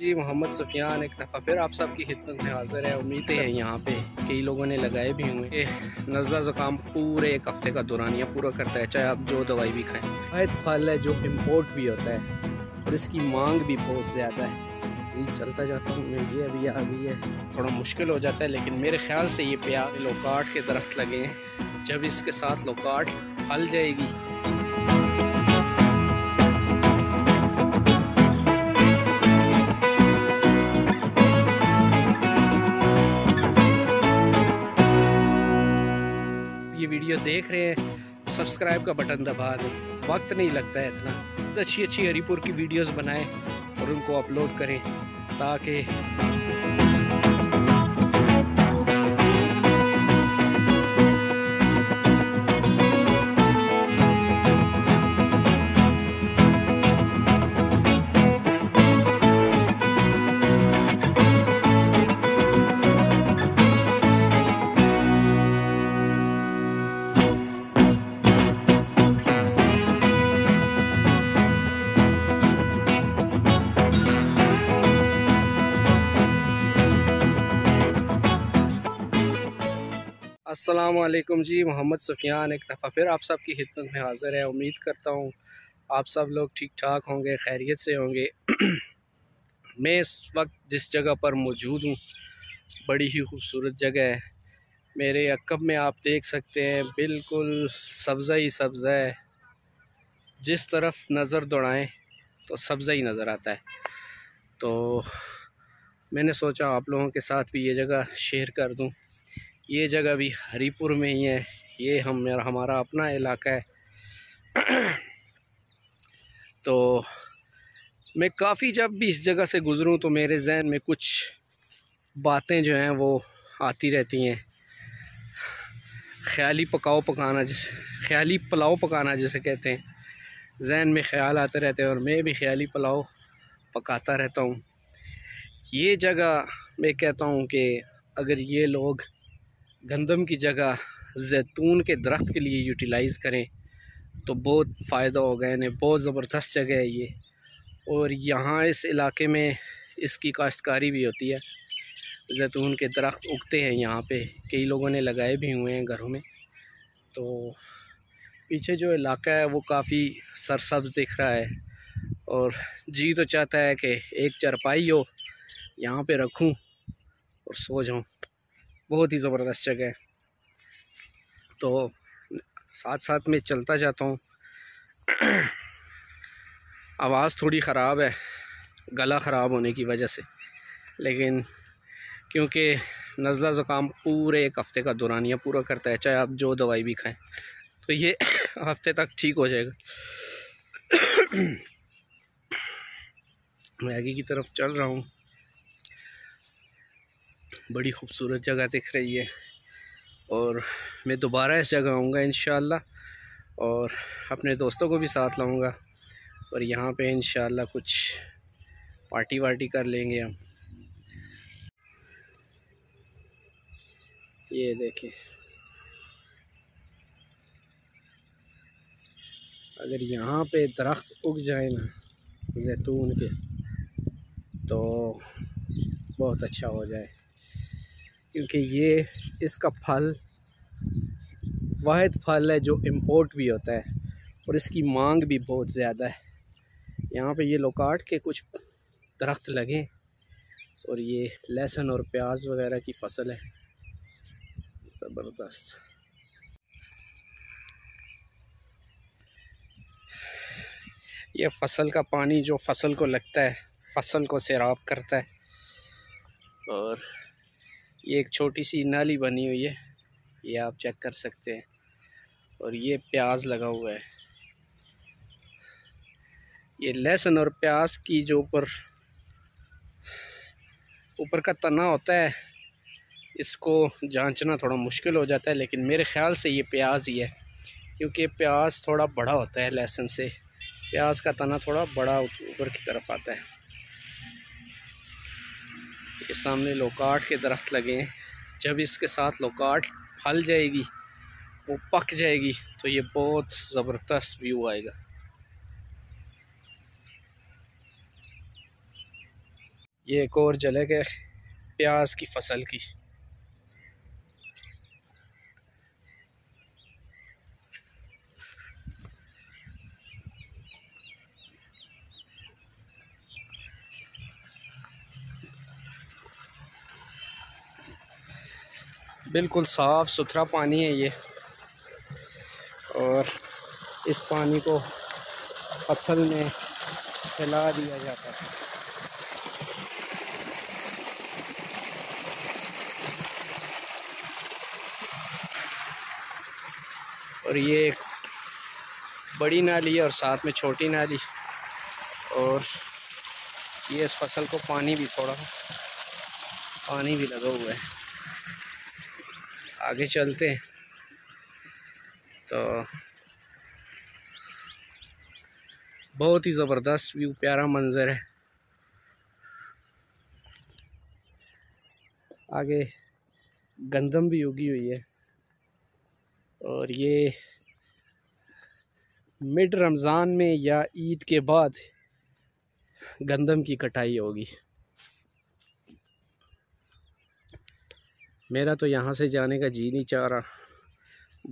जी मोहम्मद सुफियान एक दफ़ा फिर आप सबकी खिदमत में हाजिर है उम्मीदें हैं यहाँ पे कई लोगों ने लगाए भी हुए नज़ला ज़ुकाम पूरे एक हफ़्ते का दुरानिया पूरा करता है चाहे आप जो दवाई भी खाएं शायद फल है जो इम्पोर्ट भी होता है और इसकी मांग भी बहुत ज़्यादा है चलता जाता हूँ मैं ये अभी अभी है थोड़ा मुश्किल हो जाता है लेकिन मेरे ख्याल से ये प्यार लोकाट के दरख्त लगे हैं जब इसके साथ लोकाट फल जाएगी वीडियो देख रहे हैं सब्सक्राइब का बटन दबा दें वक्त नहीं लगता है इतना तो अच्छी अच्छी हरीपुर की वीडियोस बनाएं और उनको अपलोड करें ताकि असलम जी मोहम्मद सफियान एक दफ़ा फिर आप सबकी खिदमत में हाज़िर है उम्मीद करता हूँ आप सब लोग ठीक ठाक होंगे खैरियत से होंगे मैं इस वक्त जिस जगह पर मौजूद हूँ बड़ी ही खूबसूरत जगह है मेरे अकब में आप देख सकते हैं बिल्कुल सब्ज़ा ही सब्ज़ा है जिस तरफ नज़र दौड़ाएँ तो सब्ज़ा ही नज़र आता है तो मैंने सोचा आप लोगों के साथ भी ये जगह शेयर कर दूँ ये जगह भी हरीपुर में ही है ये हम मेरा हमारा अपना इलाका है तो मैं काफ़ी जब भी इस जगह से गुज़रूँ तो मेरे जहन में कुछ बातें जो हैं वो आती रहती हैं ख्याली पकाओ पकाना जैसे ख्याली पुलाव पकाना जैसे कहते हैं जहन में ख्याल आते रहते हैं और मैं भी ख्याली पुलाव पकाता रहता हूँ ये जगह मैं कहता हूँ कि अगर ये लोग गंदम की जगह जैतून के दरख्त के लिए यूटिलाइज़ करें तो बहुत फ़ायदा होगा यानी बहुत ज़बरदस्त जगह है ये और यहाँ इस इलाके में इसकी काश्तकारी भी होती है जैतून के दरख्त उगते हैं यहाँ पे कई लोगों ने लगाए भी हुए हैं घरों में तो पीछे जो इलाका है वो काफ़ी सरसब्ज दिख रहा है और जी तो चाहता है कि एक चरपाई हो यहाँ पे रखूँ और सो जाऊँ बहुत ही ज़बरदस्त जगह है तो साथ साथ में चलता जाता हूँ आवाज़ थोड़ी ख़राब है गला ख़राब होने की वजह से लेकिन क्योंकि नज़ला ज़ुकाम पूरे एक हफ़्ते का दुरानिया पूरा करता है चाहे आप जो दवाई भी खाएं तो ये हफ़्ते तक ठीक हो जाएगा मैगी की तरफ चल रहा हूँ बड़ी खूबसूरत जगह दिख रही है और मैं दोबारा इस जगह आऊँगा इन और अपने दोस्तों को भी साथ लाऊँगा और यहाँ पे इन कुछ पार्टी वार्टी कर लेंगे हम ये देखें अगर यहाँ पे दरख्त उग जाए ना जैतून के तो बहुत अच्छा हो जाए क्योंकि ये इसका फल वाद फल है जो इम्पोर्ट भी होता है और इसकी मांग भी बहुत ज़्यादा है यहाँ पे ये लोकाट के कुछ दरख्त लगे और ये लहसुन और प्याज वगैरह की फसल है ज़बरदस्त ये फसल का पानी जो फसल को लगता है फसल को सैराब करता है और ये एक छोटी सी नाली बनी हुई है ये आप चेक कर सकते हैं और ये प्याज लगा हुआ है ये लहसुन और प्याज की जो ऊपर ऊपर का तना होता है इसको जांचना थोड़ा मुश्किल हो जाता है लेकिन मेरे ख़्याल से ये प्याज ही है क्योंकि प्याज थोड़ा बड़ा होता है लहसुन से प्याज का तना थोड़ा बड़ा ऊपर की तरफ आता है ये सामने लोकाट के दरख्त लगे हैं जब इसके साथ लोकाट फल जाएगी वो पक जाएगी तो ये बहुत ज़बरदस्त व्यू आएगा ये एक और जलग है प्याज की फसल की बिल्कुल साफ़ सुथरा पानी है ये और इस पानी को फसल में फैला दिया जाता है और ये एक बड़ी नाली है और साथ में छोटी नाली और ये इस फसल को पानी भी थोड़ा पानी भी लगा हुआ है आगे चलते हैं तो बहुत ही ज़बरदस्त व्यू प्यारा मंज़र है आगे गंदम भी उगी हुई है और ये मिड रमज़ान में या ईद के बाद गंदम की कटाई होगी मेरा तो यहाँ से जाने का जी नहीं चाह रहा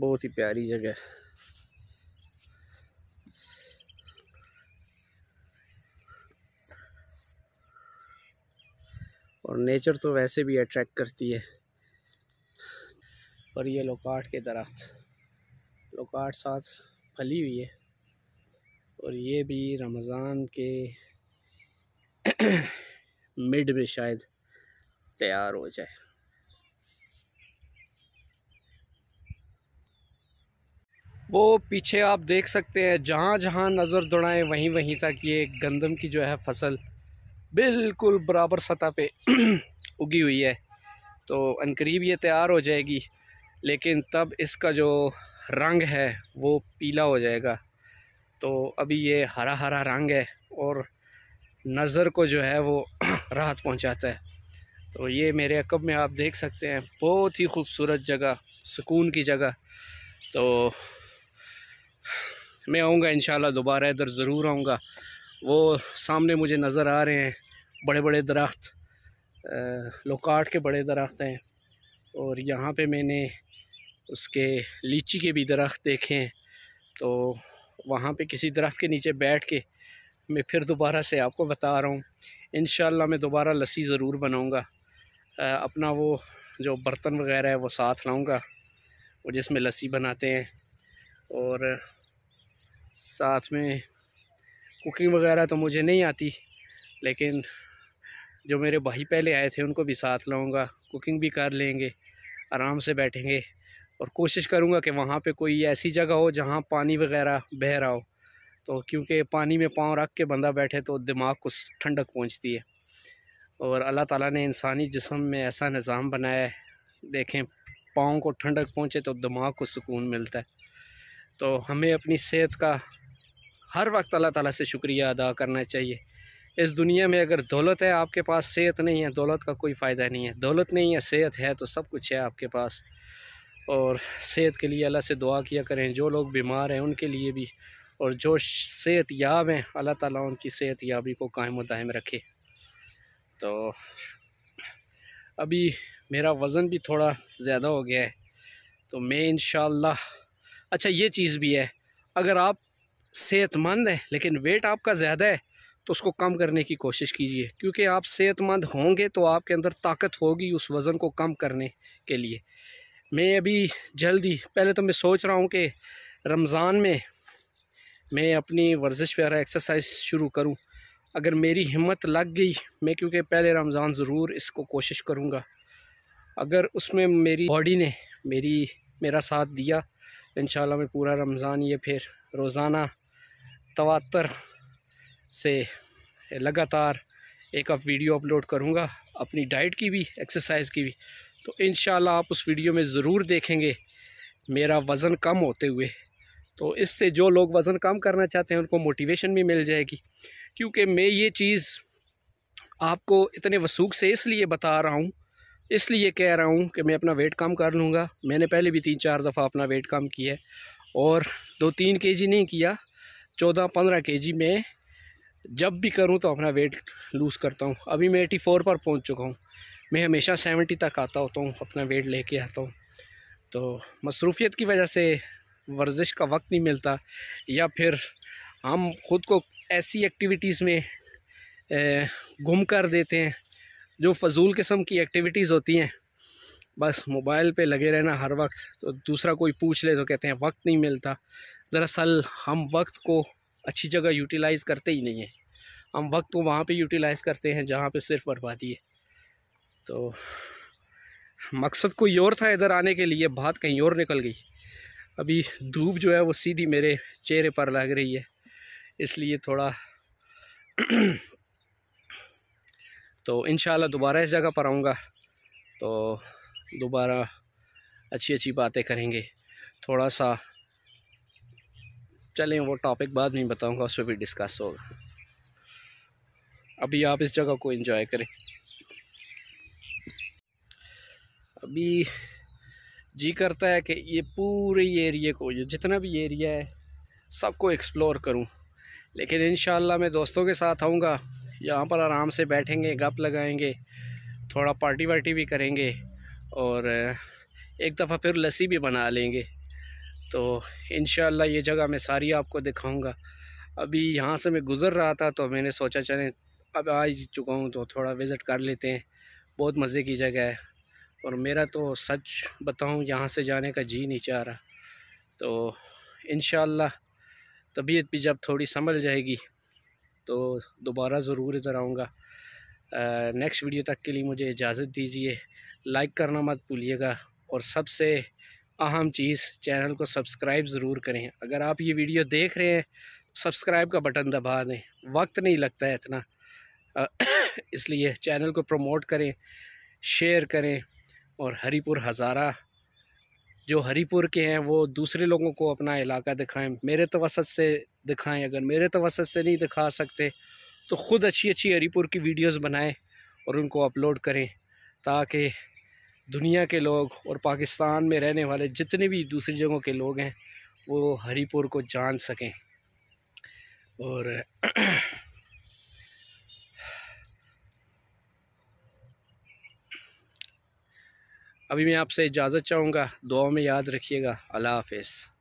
बहुत ही प्यारी जगह है और नेचर तो वैसे भी अट्रैक्ट करती है और ये लोकाट के दरख्त लोकाट साथ फली हुई है और ये भी रमज़ान के मिड में शायद तैयार हो जाए वो पीछे आप देख सकते हैं जहाँ जहाँ नज़र दौड़ाएँ वहीं वहीं तक ये गंदम की जो है फसल बिल्कुल बराबर सतह पे उगी हुई है तो अनकरीब ये तैयार हो जाएगी लेकिन तब इसका जो रंग है वो पीला हो जाएगा तो अभी ये हरा हरा रंग है और नज़र को जो है वो राहत पहुंचाता है तो ये मेरे अकब में आप देख सकते हैं बहुत ही खूबसूरत जगह सुकून की जगह तो मैं आऊँगा इन दोबारा इधर ज़रूर आऊँगा वो सामने मुझे नज़र आ रहे हैं बड़े बड़े दरख्त लोकाट के बड़े दरख्त हैं और यहाँ पे मैंने उसके लीची के भी दरख्त देखे हैं तो वहाँ पे किसी दरख्त के नीचे बैठ के मैं फिर दोबारा से आपको बता रहा हूँ इन मैं दोबारा लस्सी ज़रूर बनाऊँगा अपना वो जो बर्तन वगैरह है वो साथ लाऊँगा वो जिसमें लस्सी बनाते हैं और साथ में कुकिंग वगैरह तो मुझे नहीं आती लेकिन जो मेरे भाई पहले आए थे उनको भी साथ लाऊंगा कुकिंग भी कर लेंगे आराम से बैठेंगे और कोशिश करूंगा कि वहाँ पे कोई ऐसी जगह हो जहाँ पानी वगैरह बह रहा हो तो क्योंकि पानी में पाँव रख के बंदा बैठे तो दिमाग को ठंडक पहुँचती है और अल्लाह ताला ने इंसानी जिसम में ऐसा निज़ाम बनाया है देखें पाँव को ठंडक पहुँचे तो दिमाग को सुकून मिलता है तो हमें अपनी सेहत का हर वक्त अल्लाह ताला से शुक्रिया अदा करना चाहिए इस दुनिया में अगर दौलत है आपके पास सेहत नहीं है दौलत का कोई फ़ायदा नहीं है दौलत नहीं है सेहत है तो सब कुछ है आपके पास और सेहत के लिए अल्लाह से दुआ किया करें जो लोग बीमार हैं उनके लिए भी और जो सेहत याब हैं अल्लाह ताला उनकी सेहत याबी को कायम दायम रखे तो अभी मेरा वज़न भी थोड़ा ज़्यादा हो गया है तो मैं इन अच्छा ये चीज़ भी है अगर आप सेहतमंद हैं लेकिन वेट आपका ज़्यादा है तो उसको कम करने की कोशिश कीजिए क्योंकि आप सेहतमंद होंगे तो आपके अंदर ताकत होगी उस वज़न को कम करने के लिए मैं अभी जल्दी पहले तो मैं सोच रहा हूँ कि रमज़ान में मैं अपनी वर्जिश वगैरह एक्सरसाइज शुरू करूँ अगर मेरी हिम्मत लग गई मैं क्योंकि पहले रमज़ान ज़रूर इसको कोशिश करूँगा अगर उसमें मेरी बॉडी ने मेरी मेरा साथ दिया इन मैं पूरा रमज़ान ये फिर रोज़ाना तवातर से लगातार एक अब वीडियो अपलोड करूँगा अपनी डाइट की भी एक्सरसाइज की भी तो इन आप उस वीडियो में ज़रूर देखेंगे मेरा वज़न कम होते हुए तो इससे जो लोग वज़न कम करना चाहते हैं उनको मोटिवेशन भी मिल जाएगी क्योंकि मैं ये चीज़ आपको इतने वसूख से इसलिए बता रहा हूँ इसलिए कह रहा हूँ कि मैं अपना वेट कम कर लूँगा मैंने पहले भी तीन चार दफ़ा अपना वेट कम किया है और दो तीन के जी नहीं किया चौदह पंद्रह के जी में जब भी करूँ तो अपना वेट लूज़ करता हूँ अभी मैं एटी फोर पर पहुँच चुका हूँ मैं हमेशा सेवेंटी तक आता होता हूँ अपना वेट लेके आता हूँ तो मसरूफ़ियत की वजह से वर्जिश का वक्त नहीं मिलता या फिर हम ख़ुद को ऐसी एक्टिविटीज़ में गुम कर देते हैं जो फजूल किस्म की एक्टिविटीज़ होती हैं बस मोबाइल पे लगे रहना हर वक्त तो दूसरा कोई पूछ ले तो कहते हैं वक्त नहीं मिलता दरअसल हम वक्त को अच्छी जगह यूटिलाइज़ करते ही नहीं हैं हम वक्त को वहाँ पे यूटिलाइज़ करते हैं जहाँ पे सिर्फ बर्बादी है तो मकसद कोई और था इधर आने के लिए बात कहीं और निकल गई अभी धूप जो है वो सीधी मेरे चेहरे पर लग रही है इसलिए थोड़ा तो इन दोबारा इस जगह पर आऊँगा तो दोबारा अच्छी अच्छी बातें करेंगे थोड़ा सा चलें वो टॉपिक बाद में बताऊँगा उस पर भी डिस्कस होगा अभी आप इस जगह को एंजॉय करें अभी जी करता है कि ये पूरे एरिए को ये जितना भी एरिया है सबको एक्सप्लोर करूं लेकिन इन मैं दोस्तों के साथ आऊँगा यहाँ पर आराम से बैठेंगे गप लगाएंगे थोड़ा पार्टी वार्टी भी करेंगे और एक दफ़ा फिर लस्सी भी बना लेंगे तो इन ये जगह मैं सारी आपको दिखाऊंगा अभी यहाँ से मैं गुज़र रहा था तो मैंने सोचा चलें अब आ ही चुका हूँ तो थोड़ा विज़िट कर लेते हैं बहुत मज़े की जगह है और मेरा तो सच बताऊँ यहाँ से जाने का जी नहीं चाह रहा तो इन तबीयत भी जब थोड़ी संभल जाएगी तो दोबारा ज़रूर इधर आऊँगा नेक्स्ट वीडियो तक के लिए मुझे इजाज़त दीजिए लाइक करना मत भूलिएगा और सबसे अहम चीज़ चैनल को सब्सक्राइब ज़रूर करें अगर आप ये वीडियो देख रहे हैं सब्सक्राइब का बटन दबा दें वक्त नहीं लगता है इतना इसलिए चैनल को प्रमोट करें शेयर करें और हरीपुर हज़ारा जो हरीपुर के हैं वो दूसरे लोगों को अपना इलाका दिखाएं मेरे तवसत से दिखाएं अगर मेरे तवसत से नहीं दिखा सकते तो ख़ुद अच्छी अच्छी हरीपुर की वीडियोस बनाएं और उनको अपलोड करें ताकि दुनिया के लोग और पाकिस्तान में रहने वाले जितने भी दूसरी जगहों के लोग हैं वो हरीपुर को जान सकें और अभी मैं आपसे इजाज़त चाहूँगा दुआ में याद रखिएगा अल्लाह हाफिज़